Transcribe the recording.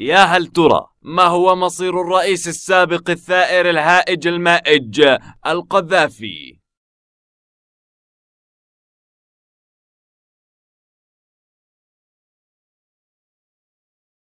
يا هل ترى ما هو مصير الرئيس السابق الثائر الهائج المائج القذافي